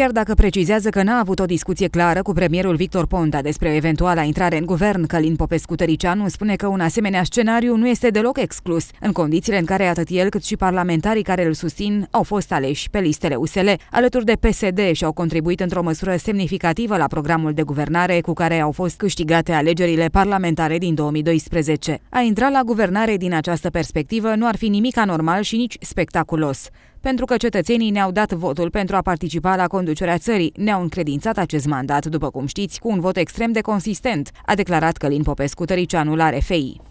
chiar dacă precizează că n-a avut o discuție clară cu premierul Victor Ponta despre eventuala intrare în guvern. Călin Popescu Tăricianu spune că un asemenea scenariu nu este deloc exclus, în condițiile în care atât el cât și parlamentarii care îl susțin au fost aleși pe listele USL, alături de PSD și au contribuit într-o măsură semnificativă la programul de guvernare cu care au fost câștigate alegerile parlamentare din 2012. A intra la guvernare din această perspectivă nu ar fi nimic anormal și nici spectaculos pentru că cetățenii ne-au dat votul pentru a participa la conducerea țării. Ne-au încredințat acest mandat, după cum știți, cu un vot extrem de consistent, a declarat Călin Popescu Tăricianu la RFI.